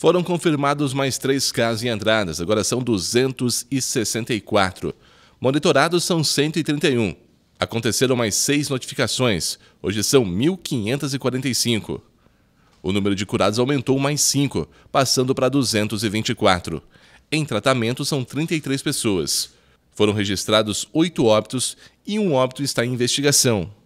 Foram confirmados mais três casos em entradas, agora são 264. Monitorados são 131. Aconteceram mais seis notificações, hoje são 1.545. O número de curados aumentou mais cinco, passando para 224. Em tratamento são 33 pessoas. Foram registrados oito óbitos e um óbito está em investigação.